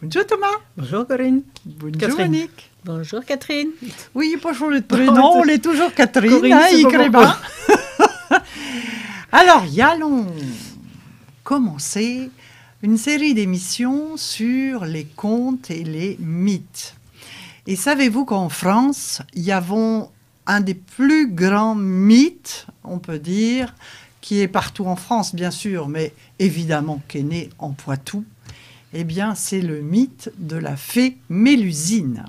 Bonjour Thomas. Bonjour Corinne. Bonjour Catherine. Monique. Bonjour Catherine. Oui, pas changé de prénom, on est toujours Catherine, hein, Alors, y allons commencer une série d'émissions sur les contes et les mythes. Et savez-vous qu'en France, il y avons un des plus grands mythes, on peut dire, qui est partout en France, bien sûr, mais évidemment qui est né en Poitou, eh bien, c'est le mythe de la fée Mélusine.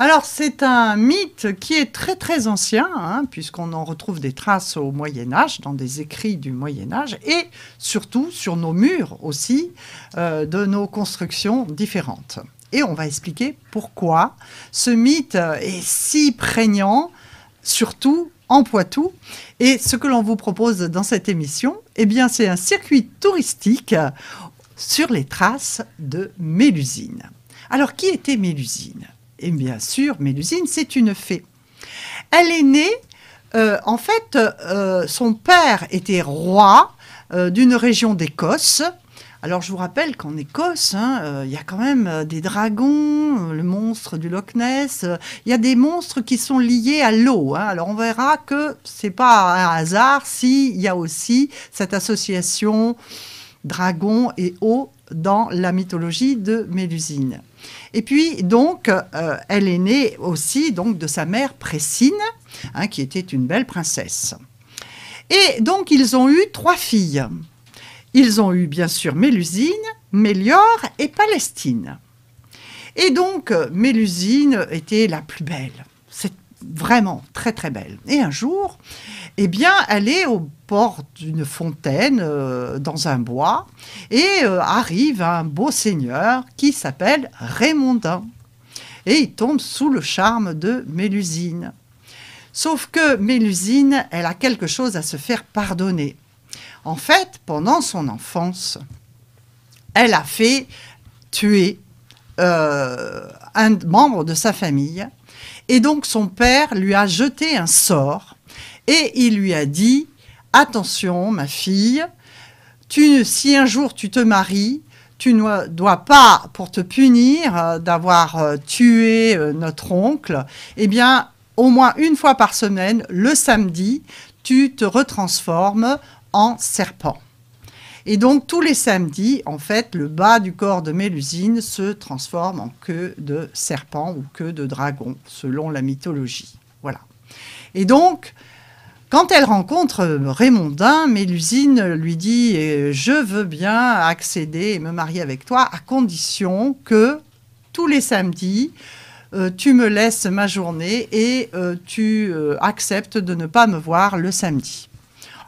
Alors c'est un mythe qui est très très ancien, hein, puisqu'on en retrouve des traces au Moyen Âge, dans des écrits du Moyen Âge, et surtout sur nos murs aussi, euh, de nos constructions différentes. Et on va expliquer pourquoi ce mythe est si prégnant, surtout en Poitou. Et ce que l'on vous propose dans cette émission, eh bien, c'est un circuit touristique sur les traces de Mélusine. Alors, qui était Mélusine Et eh bien sûr, Mélusine, c'est une fée. Elle est née, euh, en fait, euh, son père était roi euh, d'une région d'Écosse. Alors, je vous rappelle qu'en Écosse, hein, il y a quand même des dragons, le monstre du Loch Ness, il y a des monstres qui sont liés à l'eau. Hein. Alors, on verra que ce n'est pas un hasard s'il y a aussi cette association dragon et eau dans la mythologie de Mélusine. Et puis donc, euh, elle est née aussi donc de sa mère Précine, hein, qui était une belle princesse. Et donc, ils ont eu trois filles. Ils ont eu bien sûr Mélusine, Méliore et Palestine. Et donc, Mélusine était la plus belle. C'est vraiment très très belle. Et un jour, eh bien, elle est au bord d'une fontaine euh, dans un bois et euh, arrive un beau seigneur qui s'appelle Raymondin. Et il tombe sous le charme de Mélusine. Sauf que Mélusine, elle a quelque chose à se faire pardonner. En fait, pendant son enfance, elle a fait tuer euh, un membre de sa famille. Et donc son père lui a jeté un sort et il lui a dit, attention ma fille, si un jour tu te maries, tu ne dois pas, pour te punir euh, d'avoir euh, tué euh, notre oncle, eh bien, au moins une fois par semaine, le samedi, tu te retransformes en serpent. Et donc tous les samedis, en fait, le bas du corps de Mélusine se transforme en queue de serpent ou queue de dragon, selon la mythologie. Voilà. Et donc, quand elle rencontre euh, Raymondin, Mélusine lui dit euh, Je veux bien accéder et me marier avec toi à condition que tous les samedis, euh, tu me laisses ma journée et tu acceptes de ne pas me voir le samedi.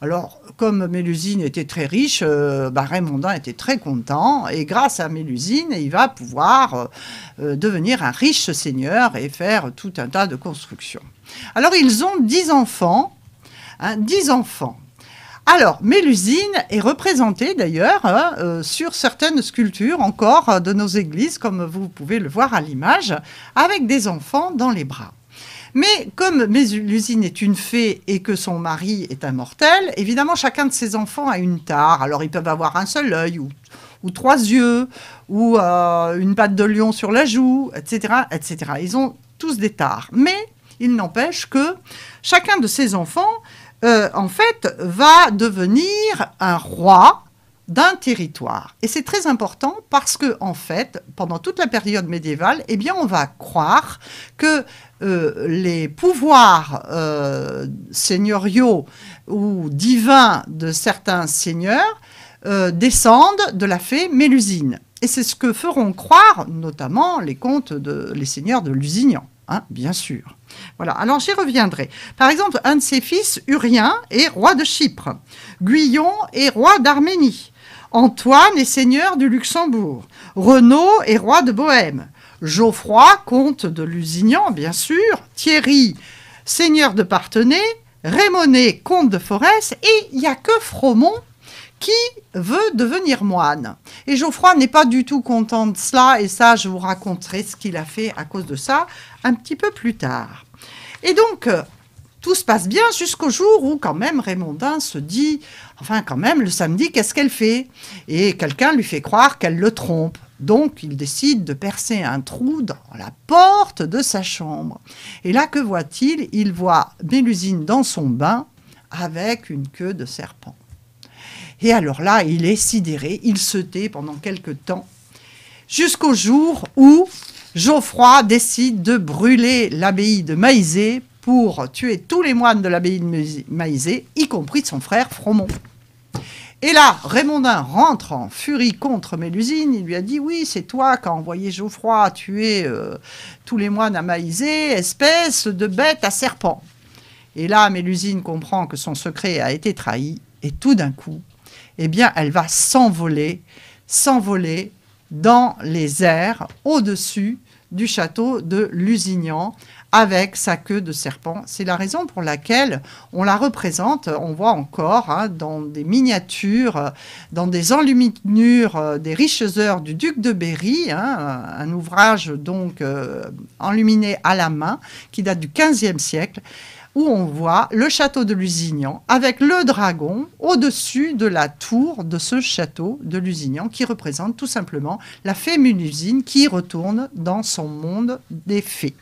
Alors, comme Mélusine était très riche, bah, Raymondin était très content. Et grâce à Mélusine, il va pouvoir devenir un riche seigneur et faire tout un tas de constructions. Alors, ils ont dix enfants Hein, dix 10 enfants. Alors, Mélusine est représentée d'ailleurs hein, euh, sur certaines sculptures encore euh, de nos églises, comme vous pouvez le voir à l'image, avec des enfants dans les bras. Mais comme Mélusine est une fée et que son mari est un mortel, évidemment chacun de ses enfants a une tare. Alors ils peuvent avoir un seul œil ou, trois yeux ou euh, une patte de lion sur la joue, etc., etc. Ils ont tous des tares. Mais il n'empêche que chacun de ses enfants euh, en fait, va devenir un roi d'un territoire. Et c'est très important parce que, en fait, pendant toute la période médiévale, eh bien, on va croire que euh, les pouvoirs euh, seigneuriaux ou divins de certains seigneurs descendent de la fée Mélusine. Et c'est ce que feront croire notamment les contes de les seigneurs de Lusignan. Ah, bien sûr. Voilà, alors j'y reviendrai. Par exemple, un de ses fils, Urien, est roi de Chypre. Guyon est roi d'Arménie. Antoine est seigneur du Luxembourg. Renaud est roi de Bohême. Geoffroy, comte de Lusignan, bien sûr. Thierry, seigneur de Parthenay. Raymonet, comte de Forest. Et il n'y a que Fromont qui veut devenir moine. Et Geoffroy n'est pas du tout content de cela, et ça, je vous raconterai ce qu'il a fait à cause de ça un petit peu plus tard. Et donc, euh, tout se passe bien jusqu'au jour où quand même Raymondin se dit, enfin quand même, le samedi, qu'est-ce qu'elle fait Et quelqu'un lui fait croire qu'elle le trompe. Donc, il décide de percer un trou dans la porte de sa chambre. Et là, que voit-il Il voit Mélusine dans son bain avec une queue de serpent. Et alors là, il est sidéré, il se tait pendant quelque temps, jusqu'au jour où Geoffroy décide de brûler l'abbaye de Maizé pour tuer tous les moines de l'abbaye de Maizé, y compris de son frère Fromont. Et là, Raymondin rentre en furie contre Mélusine. Il lui a dit Oui, c'est toi qui as envoyé Geoffroy tuer euh, tous les moines à Maizé, espèce de bête à serpent. Et là, Mélusine comprend que son secret a été trahi. Et tout d'un coup, eh bien, elle va s'envoler, s'envoler dans les airs au-dessus du château de Lusignan avec sa queue de serpent. C'est la raison pour laquelle on la représente, on voit encore hein, dans des miniatures, dans des enluminures euh, des riches heures du duc de Berry, hein, un ouvrage donc euh, enluminé à la main qui date du XVe siècle où on voit le château de Lusignan avec le dragon au-dessus de la tour de ce château de Lusignan qui représente tout simplement la fée Mélusine qui retourne dans son monde des fées.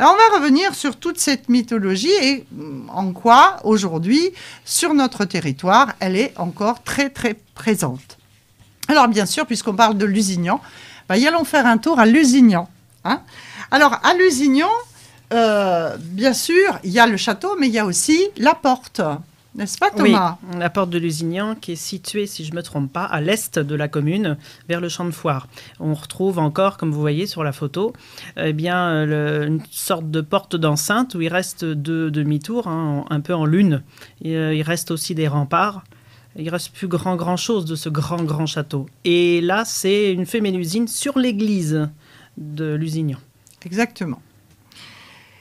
Alors on va revenir sur toute cette mythologie et mm, en quoi aujourd'hui sur notre territoire elle est encore très très présente. Alors bien sûr puisqu'on parle de Lusignan, bah, y allons faire un tour à Lusignan. Hein. Alors à Lusignan, euh, bien sûr, il y a le château, mais il y a aussi la porte. N'est-ce pas Thomas la porte de Lusignan qui est située, si je ne me trompe pas, à l'est de la commune, vers le champ de foire. On retrouve encore, comme vous voyez sur la photo, eh bien, euh, une sorte de porte d'enceinte où il reste deux demi-tours, hein, un peu en lune. Et, euh, il reste aussi des remparts. Il reste plus grand grand chose de ce grand grand château. Et là, c'est une usine sur l'église de Lusignan. Exactement.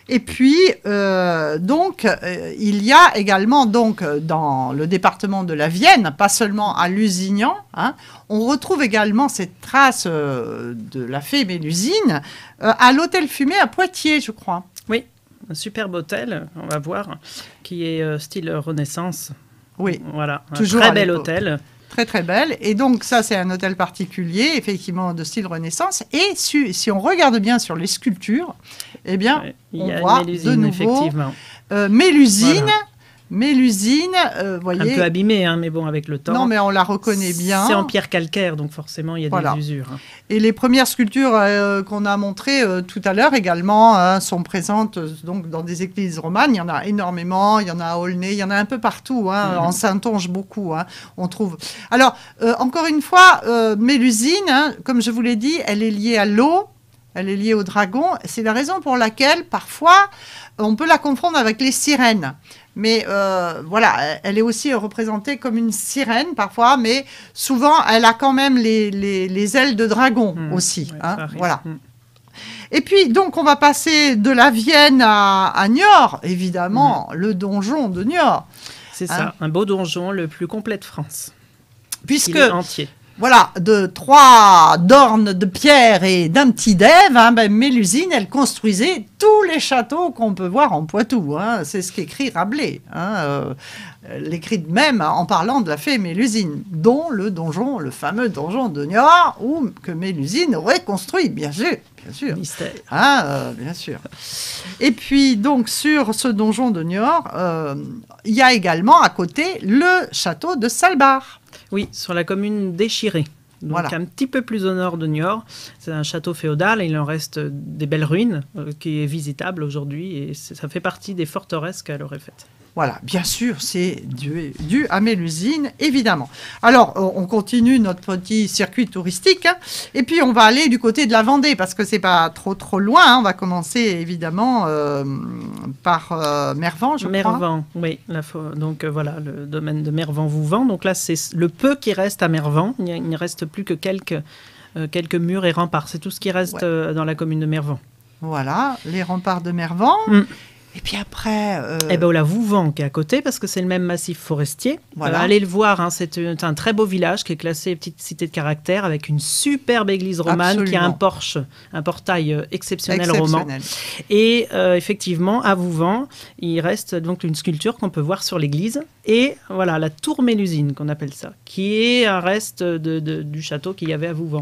Et puis, euh, donc, euh, il y a également, donc, euh, dans le département de la Vienne, pas seulement à Lusignan, hein, on retrouve également cette trace de la fée Mélusine à l'hôtel Fumé à Poitiers, je crois. Oui, un superbe hôtel, on va voir, qui est style Renaissance. Oui, voilà, un très bel hôtel Très très belle. Et donc ça, c'est un hôtel particulier, effectivement de style Renaissance. Et si on regarde bien sur les sculptures, eh bien, on voit de nouveau euh, Mélusine. Mais l'usine, euh, voyez. Un peu abîmée, hein, mais bon, avec le temps. Non, mais on la reconnaît bien. C'est en pierre calcaire, donc forcément, il y a des usures. Hein. Et les premières sculptures euh, qu'on a montrées euh, tout à l'heure également hein, sont présentes donc dans des églises romanes. Il y en a énormément. Il y en a à Aulnay, il y en a un peu partout. Hein, mhm. En beaucoup. Hein, on trouve. Alors, encore une fois, Mélusine, comme je vous l'ai dit, elle est liée à l'eau elle est liée au dragon. C'est la raison pour laquelle parfois on peut la confondre avec les sirènes mais euh, voilà, elle est aussi représentée comme une sirène parfois, mais souvent elle a quand même les, ailes de dragon mmh. aussi. Hein, voilà. Mmh. Et puis, donc, on va passer de la Vienne à, Niort, évidemment, mmh. le donjon de Niort. C'est hein ça, un beau donjon, le plus complet de France. Puisque. entier voilà, de trois d'ornes de pierre et d'un petit dève, hein, ben, Mélusine, elle construisait tous les châteaux qu'on peut voir en Poitou. Hein. c'est ce qu'écrit Rabelais. Hein, euh, l'écrit de même en parlant de la fée Mélusine, dont le donjon, le fameux donjon de Niort, que Mélusine aurait construit, bien sûr. Bien sûr. Mystère. Ah, euh, bien sûr. Et puis, donc, sur ce donjon de Niort, euh, il y a également à côté le château de Salbar. Oui, sur la commune d'Échiré. Donc un petit peu plus au nord de Niort. C'est un château féodal et il en reste euh, des belles ruines euh, qui est visitable aujourd'hui et ça fait partie des forteresses qu'elle aurait faites. Voilà, bien sûr, c'est dû, à Mélusine, évidemment. Alors, on continue notre petit circuit touristique, hein, et puis on va aller du côté de la Vendée, parce que c'est pas trop trop loin. Hein. On va commencer évidemment euh, par euh, Mervan, je crois. Mervan, oui. donc euh, voilà, le domaine de mervan vend. Donc là, c'est le peu qui reste à Mervan. Il ne reste plus que quelques, quelques murs et remparts. C'est tout ce qui reste dans la commune de Mervan. Voilà, les remparts de Mervan. Mm. Et puis après. Euh... Eh bien, la Vouvant qui est à côté, parce que c'est le même massif forestier. Euh, allez le voir, hein, euh, c'est un, très beau village qui est classé petite cité de caractère avec une superbe église romane qui a un porche, un portail euh, exceptionnel, roman. Et effectivement, à Vouvant, il reste donc une sculpture qu'on peut voir sur l'église. Et voilà, la tour Mélusine, qu'on appelle ça, qui est un reste de, du château qu'il y avait à Vouvant.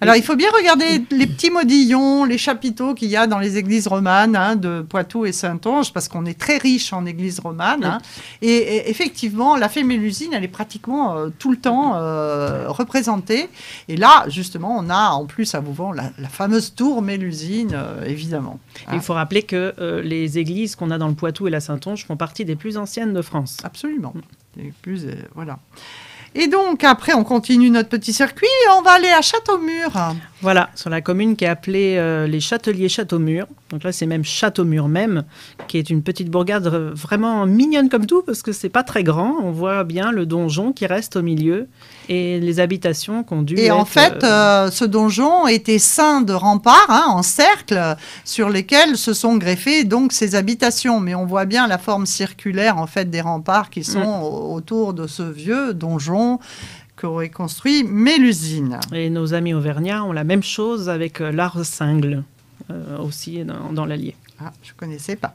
Alors, il faut bien regarder les petits modillons, les chapiteaux qu'il y a dans les églises romanes hein, de Poitou et saint parce qu'on est très riche en églises romanes. Hein. et, effectivement, la Mélusine, elle est pratiquement euh, tout le temps euh, représentée. Et là, justement, on a en plus à Mouvent la, la fameuse tour Mélusine, euh, évidemment. Il faut rappeler que les églises qu'on a dans le Poitou et la Saint-Onge font partie des plus anciennes de France. Absolument. plus, voilà. Et donc, après, on continue notre petit circuit et on va aller à Châteaumur. Voilà, sur la commune qui est appelée euh, les Châteliers Châteaumur. Donc là, c'est même Châteaumur même, qui est une petite bourgade vraiment mignonne comme tout, parce que c'est pas très grand. On voit bien le donjon qui reste au milieu et les habitations qu'on dure. Et en fait, euh, euh, ce donjon était ceint de remparts hein, en cercle sur lesquels se sont greffées donc ces habitations. Mais on voit bien la forme circulaire en fait des remparts qui mm. sont autour de ce vieux donjon qu'aurait construit mais l'usine. Et nos amis auvergnats ont la même chose avec euh, l'art cingle euh, aussi dans, l'Allier. Ah, je ne connaissais pas.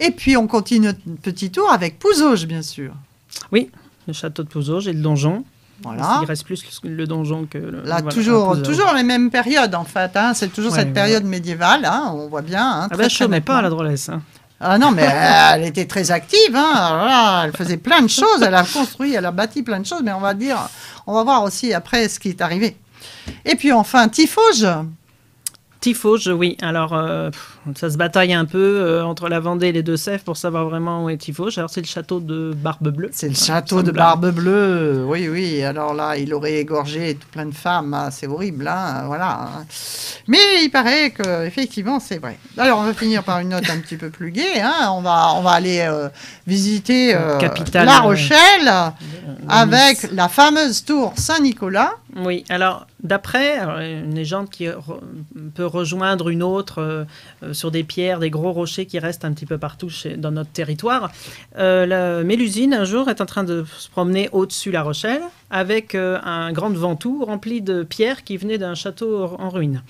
Et puis on continue notre petit tour avec Pouzauges, bien sûr. Oui, le château de Pouzauges et le donjon. Voilà. Il reste plus le donjon que le. Là, toujours, toujours les mêmes périodes, en fait. Hein. C'est toujours cette période médiévale. Hein, on voit bien. Hein, ah ben, je ne connais pas la drôlesse. Ah non, mais euh, elle était très active. Hein. Elle faisait plein de choses. Elle a construit, elle a bâti plein de choses. Mais on va dire, on va voir aussi après ce qui est arrivé. Et puis enfin, Tifoge. Tifauge, oui. Alors, euh, ça se bataille un peu euh, entre la Vendée et les Deux-Sèvres pour savoir vraiment où est Tifauge. Alors, c'est le château de Barbe Bleue. C'est le château de Barbe Bleue, oui, oui. Alors là, il aurait égorgé plein de femmes. Ah, c'est horrible, hein, voilà. Mais il paraît que effectivement, c'est vrai. Alors, on va finir par une note un petit peu plus gaie. Hein. On, va, on va aller euh, visiter la Rochelle avec la fameuse tour Saint-Nicolas. Oui, alors d'après une légende qui peut rejoindre une autre euh, euh, sur des pierres, des gros rochers qui restent un petit peu partout dans notre territoire, euh, la Mélusine un jour est en train de se promener au-dessus la Rochelle avec un grand ventoux rempli de pierres qui venait d'un château en ruine.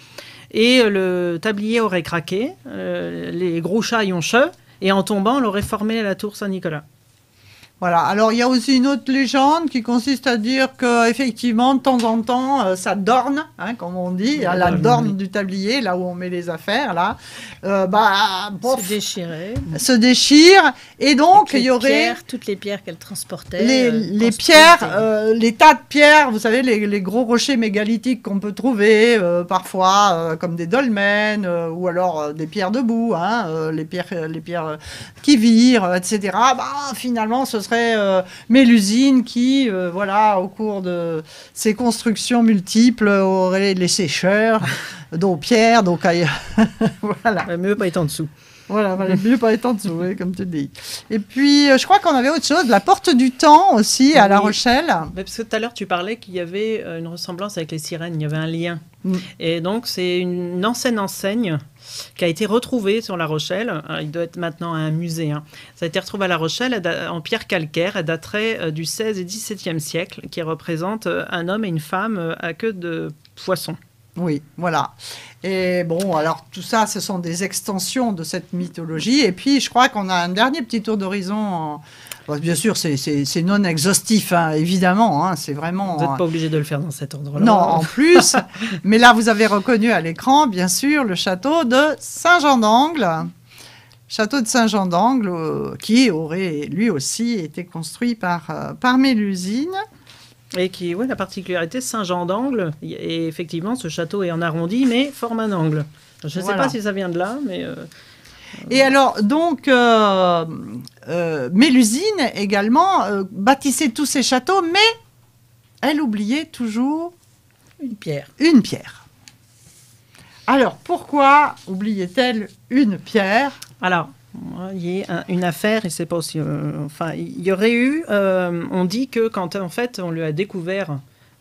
Et le tablier aurait craqué, les gros chats y ont cheu, et en tombant, l'aurait formé la tour Saint-Nicolas. Voilà. Alors il y a aussi une autre légende qui consiste à dire que effectivement de temps en temps euh, ça dorne, hein, comme on dit, à hein, la dorne du tablier, là où on met les affaires, là, euh, bah se déchirer, se déchire, et donc il y aurait toutes les pierres qu'elle transportait, les, euh, pierres, euh, les tas de pierres, vous savez les, gros rochers mégalithiques qu'on peut trouver parfois comme des dolmens ou alors des pierres debout, hein, les pierres, les pierres qui virent, etc. Bah finalement ce mais euh, l'usine qui, euh, voilà, au cours de ses constructions multiples, aurait les sécheurs dont Pierre, donc voilà. Mais mieux pas être en dessous. Voilà, mieux pas être en dessous, comme tu dis. Et puis, euh, je crois qu'on avait autre chose, la porte du temps aussi à La Rochelle. Bah, parce que tout à l'heure, tu parlais qu'il y avait euh, une ressemblance avec les sirènes, il y avait un lien. Mm. Et donc, c'est une ancienne enseigne qui a été retrouvée sur La Rochelle. Euh, il doit être maintenant à un musée. Hein. Ça a été retrouvé à La Rochelle en pierre calcaire. Elle daterait du 16 et 17e siècle, qui représente un homme et une femme à queue de poisson. Oui, voilà. Et bon, alors tout ça, ce sont des extensions de cette mythologie. Et puis, je crois qu'on a un dernier petit tour d'horizon. bien sûr, c'est non exhaustif, hein, évidemment. Hein, c'est vraiment. Vous n'êtes euh, pas obligé de le faire dans cet ordre-là. Non, en plus. mais là, vous avez reconnu à l'écran, bien sûr, le château de Saint-Jean d'Angle. Château de Saint-Jean d'Angle, euh, qui aurait lui aussi été construit par, euh, par Mélusine. Et qui, oui, la particularité, Saint-Jean d'Angle, et effectivement, ce château est en arrondi, mais forme un angle. Je ne sais pas si ça vient de là, mais. Euh, euh. et alors, donc, euh, Mélusine également bâtissait tous ces châteaux, mais elle oubliait toujours. Une pierre. Une pierre. Alors, pourquoi oubliait-elle une pierre Alors, il y a une affaire et c'est pas euh, enfin, il y aurait eu. Euh, on dit que quand en fait on lui a découvert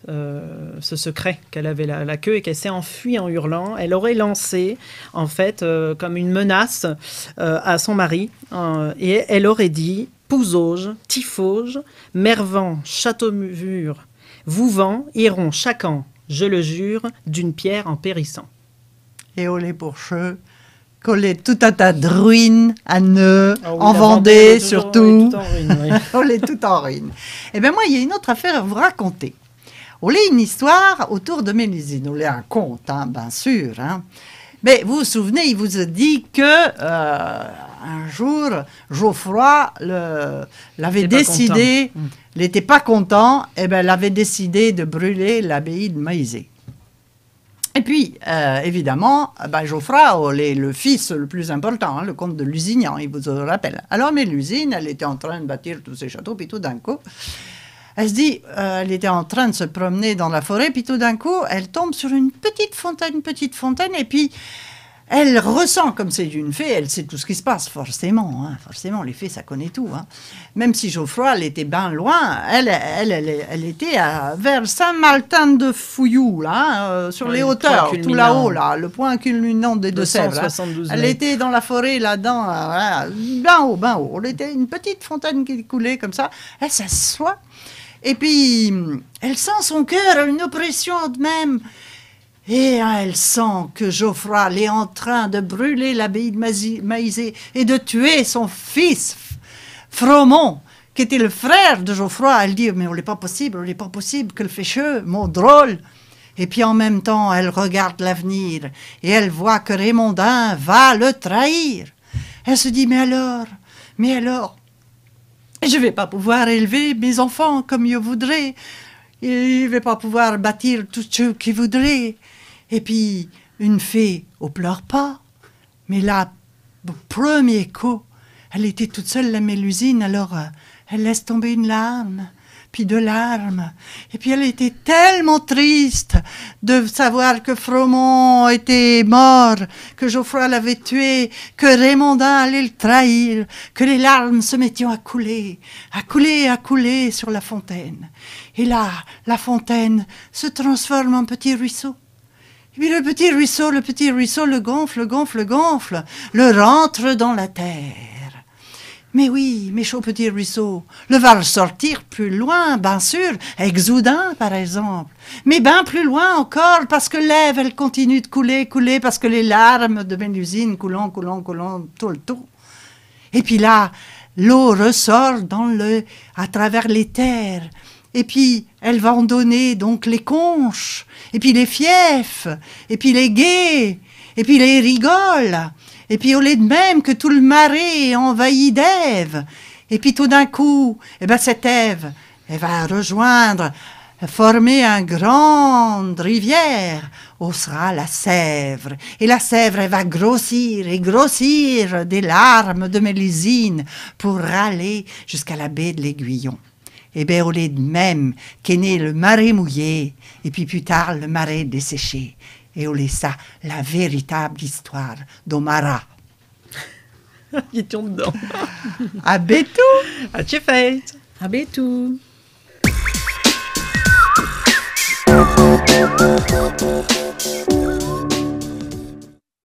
euh, ce secret qu'elle avait la, queue et qu'elle s'est enfuie en hurlant, elle aurait lancé en fait comme une menace à son mari et elle aurait dit Pouzauge, Tifauge, Mervan, vous Vouvant iront chacun, je le jure, d'une pierre en périssant. Et oh les est tout à tas de ruines à nœuds, ah en Vendée, surtout. on est tout en ruine, Eh bien, moi, il y a une autre affaire à vous raconter. On lit une histoire autour de Mélusine. On lit un conte, hein, bien sûr. Hein. Mais vous vous souvenez, il vous a dit que euh, un jour, Geoffroy l'avait décidé, n'était pas content, et eh ben, avait décidé de brûler l'abbaye de Moïse. Et puis, euh, évidemment, bah, Geoffroy, le fils le plus important, hein, le comte de Lusignan, il vous le rappelle. Alors, mais l'usine, elle était en train de bâtir tous ses châteaux, puis tout d'un coup, elle se dit, euh, elle était en train de se promener dans la forêt, puis tout d'un coup, elle tombe sur une petite fontaine, petite fontaine, et puis elle ressent comme c'est une fée, elle sait tout ce qui se passe, forcément. Hein, forcément, les fées, ça connaît tout. Hein. Même si Geoffroy, elle était bien loin, elle, elle, elle, était vers Saint-Martin de Fouillou, là, hein, euh, sur les hauteurs, tout là-haut, là, le point culminant des Deux-Sèvres. Elle était dans la forêt, là-dedans, euh, bien haut, bien haut. Elle était une petite fontaine qui coulait comme ça. Elle s'assoit, et puis elle sent son cœur, une oppression de même. Et elle sent que Geoffroy est en train de brûler l'abbaye de Maizé et de tuer son fils, Fromont, qui était le frère de Geoffroy. Elle dit, mais on n'est pas possible, on n'est pas possible que le fêcheux, mon drôle. Et puis en même temps, elle regarde l'avenir et elle voit que Raymondin va le trahir. Elle se dit, mais alors, mais alors, je ne vais pas pouvoir élever mes enfants comme je voudrais. je ne vais pas pouvoir bâtir tout ce qu'il voudrait. Et puis, une fée, on pleure pas. Mais là, premier coup, elle était toute seule, la Mélusine, alors euh, elle laisse tomber une larme, puis deux larmes. Et puis elle était tellement triste de savoir que Fromont était mort, que Geoffroy l'avait tué, que Raymondin allait le trahir, que les larmes se mettaient à couler, à couler, à couler sur la fontaine. Et là, la fontaine se transforme en petit ruisseau et puis le petit ruisseau, le petit ruisseau le gonfle, le gonfle, le gonfle, le rentre dans la terre. Mais oui, mes chauds petits ruisseaux, le va ressortir plus loin, bien sûr, exoudin par exemple, mais bien plus loin encore, parce que l'Ève, elle continue de couler, couler, parce que les larmes de Mélusine coulant, coulant, coulant, tout le tout. Et puis là, l'eau ressort dans le, à travers les terres, et puis elle va en donner donc les conches, et puis les fiefs, et puis les gays, et puis les rigoles, et puis au lieu de même que tout le marais envahi d'Ève, et puis tout d'un coup, et eh ben cette Ève, elle va rejoindre, former un grande rivière, où sera la Sèvre. Et la Sèvre, elle va grossir et grossir des larmes de Mélusine pour aller jusqu'à la baie de l'Aiguillon et bien au de même qu'est né le marais mouillé, et puis plus tard le marais desséché. Et on ça, la véritable histoire d'Omara. Il tombe dedans. à bientôt. À fait À bientôt.